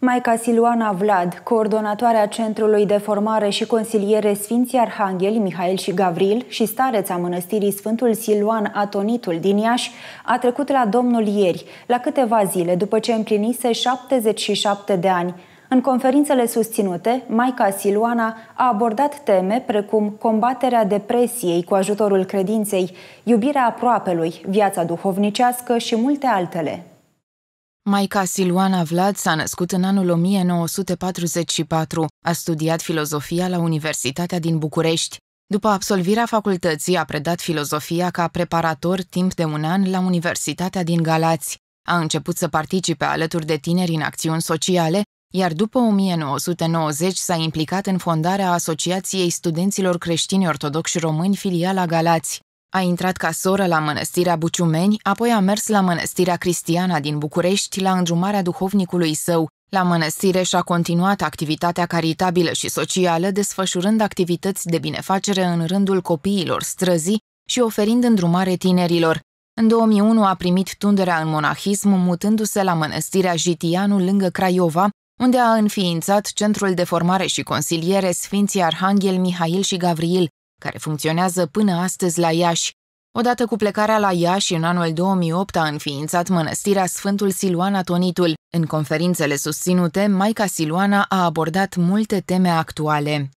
Maica Siluana Vlad, coordonatoarea Centrului de Formare și Consiliere Sfinții Arhangheli Mihail și Gavril și stareța mănăstirii Sfântul Siluan Atonitul din Iași, a trecut la Domnul ieri, la câteva zile după ce împlinise 77 de ani. În conferințele susținute, Maica Siluana a abordat teme precum combaterea depresiei cu ajutorul credinței, iubirea aproapelui, viața duhovnicească și multe altele. Maica Siluana Vlad s-a născut în anul 1944, a studiat filozofia la Universitatea din București. După absolvirea facultății, a predat filozofia ca preparator timp de un an la Universitatea din Galați. A început să participe alături de tineri în acțiuni sociale, iar după 1990 s-a implicat în fondarea Asociației Studenților Creștini Ortodoxi Români filiala Galați. A intrat ca soră la mănăstirea Buciumeni, apoi a mers la mănăstirea Cristiana din București la îndrumarea duhovnicului său. La mănăstire și-a continuat activitatea caritabilă și socială, desfășurând activități de binefacere în rândul copiilor străzi și oferind îndrumare tinerilor. În 2001 a primit tunderea în monahism, mutându-se la mănăstirea Jitianu lângă Craiova, unde a înființat Centrul de Formare și Consiliere Sfinții Arhanghel Mihail și Gavril, care funcționează până astăzi la Iași. Odată cu plecarea la Iași în anul 2008 a înființat mănăstirea Sfântul Siluan Atonitul. În conferințele susținute, Maica Siluana a abordat multe teme actuale.